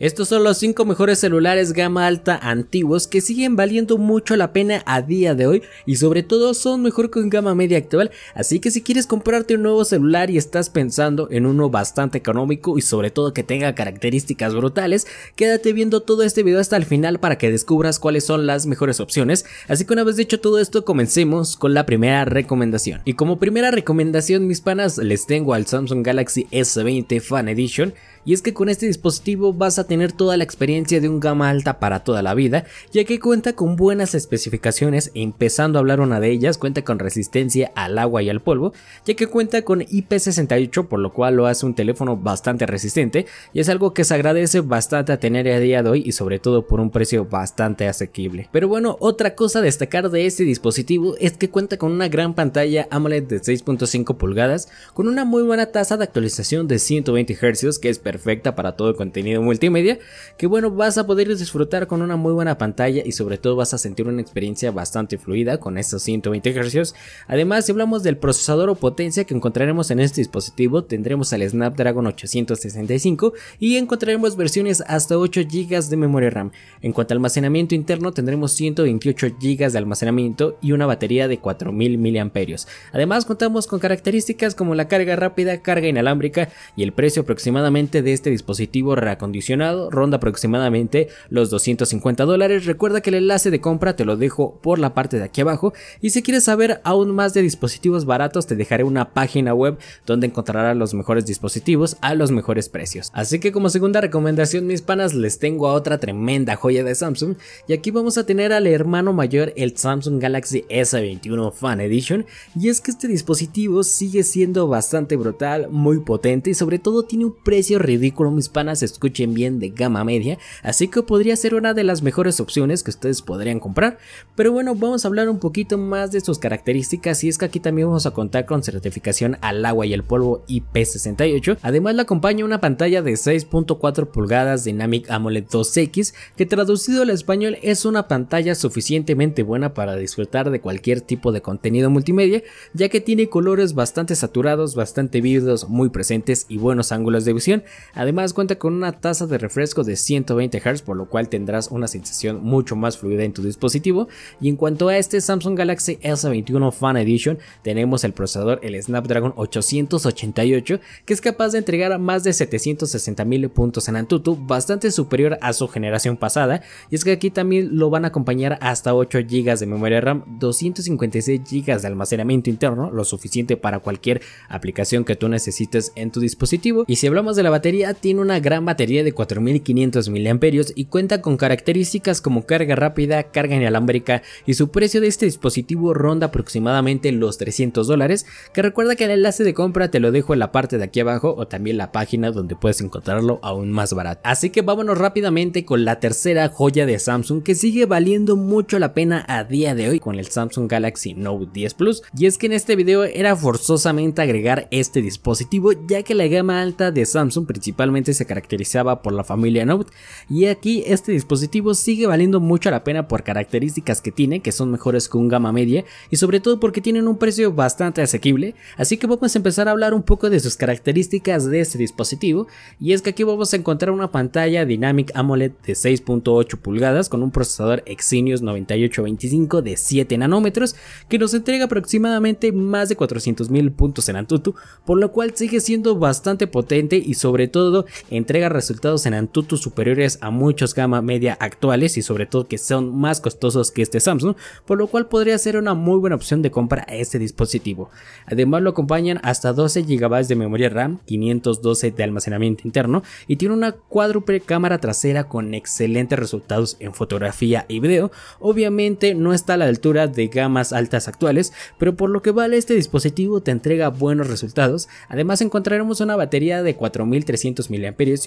Estos son los 5 mejores celulares gama alta antiguos que siguen valiendo mucho la pena a día de hoy y sobre todo son mejor que un gama media actual, así que si quieres comprarte un nuevo celular y estás pensando en uno bastante económico y sobre todo que tenga características brutales, quédate viendo todo este video hasta el final para que descubras cuáles son las mejores opciones, así que una vez dicho todo esto comencemos con la primera recomendación. Y como primera recomendación mis panas les tengo al Samsung Galaxy S20 Fan Edition, y es que con este dispositivo vas a tener toda la experiencia de un gama alta para toda la vida, ya que cuenta con buenas especificaciones, empezando a hablar una de ellas, cuenta con resistencia al agua y al polvo, ya que cuenta con IP68, por lo cual lo hace un teléfono bastante resistente, y es algo que se agradece bastante a tener a día de hoy y sobre todo por un precio bastante asequible. Pero bueno, otra cosa a destacar de este dispositivo es que cuenta con una gran pantalla AMOLED de 6.5 pulgadas, con una muy buena tasa de actualización de 120 Hz que es perfecta para todo el contenido multimedia, que bueno, vas a poder disfrutar con una muy buena pantalla y sobre todo vas a sentir una experiencia bastante fluida con estos 120 Hz. Además, si hablamos del procesador o potencia que encontraremos en este dispositivo, tendremos al Snapdragon 865 y encontraremos versiones hasta 8 GB de memoria RAM. En cuanto al almacenamiento interno, tendremos 128 GB de almacenamiento y una batería de 4000 mAh. Además, contamos con características como la carga rápida, carga inalámbrica y el precio aproximadamente de este dispositivo reacondicionado ronda aproximadamente los 250 dólares. Recuerda que el enlace de compra te lo dejo por la parte de aquí abajo. Y si quieres saber aún más de dispositivos baratos, te dejaré una página web donde encontrarás los mejores dispositivos a los mejores precios. Así que como segunda recomendación, mis panas, les tengo a otra tremenda joya de Samsung. Y aquí vamos a tener al hermano mayor, el Samsung Galaxy S21 Fan Edition. Y es que este dispositivo sigue siendo bastante brutal, muy potente y sobre todo tiene un precio ridículo ridículo mis se escuchen bien de gama media, así que podría ser una de las mejores opciones que ustedes podrían comprar. Pero bueno, vamos a hablar un poquito más de sus características y es que aquí también vamos a contar con certificación al agua y el polvo IP68. Además le acompaña una pantalla de 6.4 pulgadas Dynamic AMOLED 2X que traducido al español es una pantalla suficientemente buena para disfrutar de cualquier tipo de contenido multimedia ya que tiene colores bastante saturados, bastante vivos muy presentes y buenos ángulos de visión, Además cuenta con una tasa de refresco de 120 Hz, por lo cual tendrás una sensación mucho más fluida en tu dispositivo. Y en cuanto a este Samsung Galaxy S21 Fan Edition, tenemos el procesador el Snapdragon 888, que es capaz de entregar más de 760.000 puntos en Antutu, bastante superior a su generación pasada. Y es que aquí también lo van a acompañar hasta 8 GB de memoria RAM, 256 GB de almacenamiento interno, lo suficiente para cualquier aplicación que tú necesites en tu dispositivo. Y si hablamos de la batería tiene una gran batería de 4500 mAh y cuenta con características como carga rápida, carga inalámbrica y su precio de este dispositivo ronda aproximadamente los 300 dólares, que recuerda que el enlace de compra te lo dejo en la parte de aquí abajo o también la página donde puedes encontrarlo aún más barato. Así que vámonos rápidamente con la tercera joya de Samsung que sigue valiendo mucho la pena a día de hoy con el Samsung Galaxy Note 10 Plus y es que en este video era forzosamente agregar este dispositivo ya que la gama alta de Samsung principalmente se caracterizaba por la familia Note y aquí este dispositivo sigue valiendo mucho la pena por características que tiene que son mejores que un gama media y sobre todo porque tienen un precio bastante asequible así que vamos a empezar a hablar un poco de sus características de este dispositivo y es que aquí vamos a encontrar una pantalla Dynamic AMOLED de 6.8 pulgadas con un procesador Exynos 9825 de 7 nanómetros que nos entrega aproximadamente más de 400.000 puntos en Antutu por lo cual sigue siendo bastante potente y sobre todo entrega resultados en Antutu superiores a muchos gama media actuales y sobre todo que son más costosos que este Samsung, por lo cual podría ser una muy buena opción de compra a este dispositivo. Además lo acompañan hasta 12 GB de memoria RAM, 512 de almacenamiento interno y tiene una cuádruple cámara trasera con excelentes resultados en fotografía y video. Obviamente no está a la altura de gamas altas actuales, pero por lo que vale este dispositivo te entrega buenos resultados. Además encontraremos una batería de 4300 300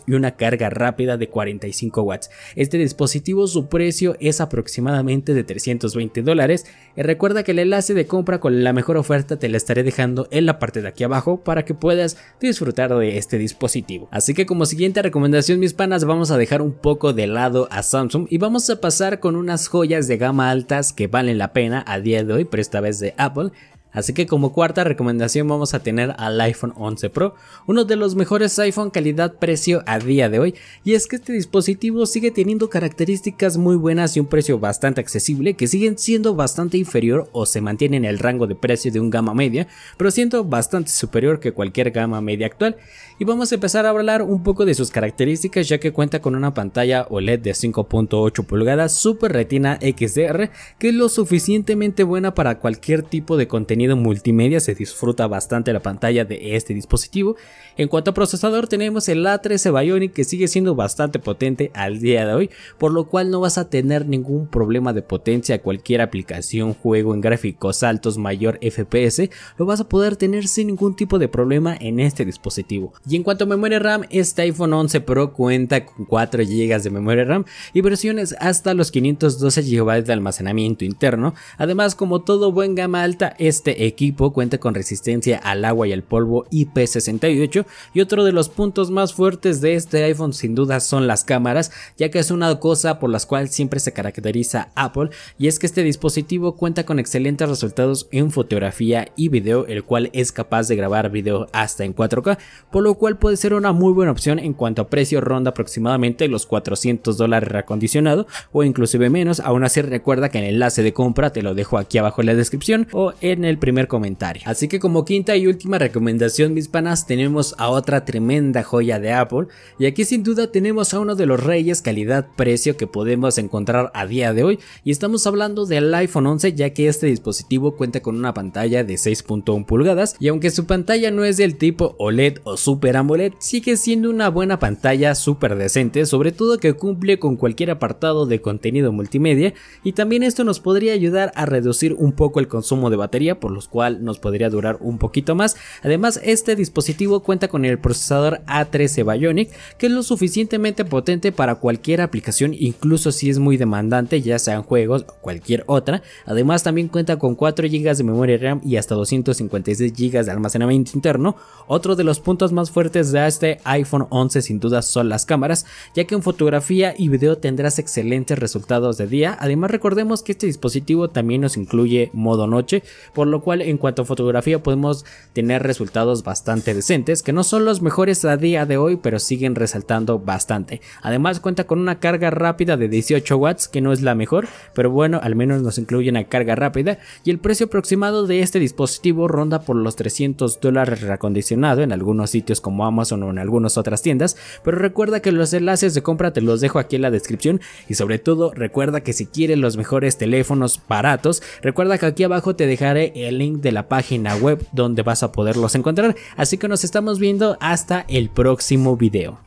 y una carga rápida de 45 watts. Este dispositivo su precio es aproximadamente de 320 dólares y eh, recuerda que el enlace de compra con la mejor oferta te la estaré dejando en la parte de aquí abajo para que puedas disfrutar de este dispositivo. Así que como siguiente recomendación mis panas vamos a dejar un poco de lado a Samsung y vamos a pasar con unas joyas de gama altas que valen la pena a día de hoy pero esta vez de Apple Así que como cuarta recomendación vamos a tener al iPhone 11 Pro, uno de los mejores iPhone calidad-precio a día de hoy, y es que este dispositivo sigue teniendo características muy buenas y un precio bastante accesible que siguen siendo bastante inferior o se mantiene en el rango de precio de un gama media, pero siendo bastante superior que cualquier gama media actual. Y vamos a empezar a hablar un poco de sus características ya que cuenta con una pantalla OLED de 5.8 pulgadas Super Retina XDR que es lo suficientemente buena para cualquier tipo de contenido multimedia se disfruta bastante la pantalla de este dispositivo. En cuanto a procesador tenemos el A13 Bionic que sigue siendo bastante potente al día de hoy, por lo cual no vas a tener ningún problema de potencia cualquier aplicación, juego en gráficos altos mayor FPS, lo vas a poder tener sin ningún tipo de problema en este dispositivo. Y en cuanto a memoria RAM, este iPhone 11 Pro cuenta con 4 GB de memoria RAM y versiones hasta los 512 GB de almacenamiento interno. Además, como todo buen gama alta, este este equipo cuenta con resistencia al agua y al polvo IP68 y otro de los puntos más fuertes de este iPhone sin duda son las cámaras, ya que es una cosa por las cual siempre se caracteriza Apple y es que este dispositivo cuenta con excelentes resultados en fotografía y video, el cual es capaz de grabar video hasta en 4K, por lo cual puede ser una muy buena opción en cuanto a precio ronda aproximadamente los 400 dólares reacondicionado o inclusive menos, aún así recuerda que el enlace de compra te lo dejo aquí abajo en la descripción o en el primer comentario. Así que como quinta y última recomendación mis panas tenemos a otra tremenda joya de Apple y aquí sin duda tenemos a uno de los reyes calidad-precio que podemos encontrar a día de hoy y estamos hablando del iPhone 11 ya que este dispositivo cuenta con una pantalla de 6.1 pulgadas y aunque su pantalla no es del tipo OLED o Super AMOLED sigue siendo una buena pantalla súper decente sobre todo que cumple con cualquier apartado de contenido multimedia y también esto nos podría ayudar a reducir un poco el consumo de batería los lo cual nos podría durar un poquito más. Además, este dispositivo cuenta con el procesador A13 Bionic, que es lo suficientemente potente para cualquier aplicación, incluso si es muy demandante, ya sean juegos o cualquier otra. Además, también cuenta con 4 GB de memoria RAM y hasta 256 GB de almacenamiento interno. Otro de los puntos más fuertes de este iPhone 11 sin duda son las cámaras, ya que en fotografía y video tendrás excelentes resultados de día. Además, recordemos que este dispositivo también nos incluye modo noche, por lo cual en cuanto a fotografía podemos tener resultados bastante decentes, que no son los mejores a día de hoy, pero siguen resaltando bastante. Además cuenta con una carga rápida de 18 watts, que no es la mejor, pero bueno, al menos nos incluye una carga rápida, y el precio aproximado de este dispositivo ronda por los 300 dólares reacondicionado en algunos sitios como Amazon o en algunas otras tiendas, pero recuerda que los enlaces de compra te los dejo aquí en la descripción y sobre todo recuerda que si quieres los mejores teléfonos baratos, recuerda que aquí abajo te dejaré el el link de la página web donde vas a poderlos encontrar. Así que nos estamos viendo hasta el próximo video.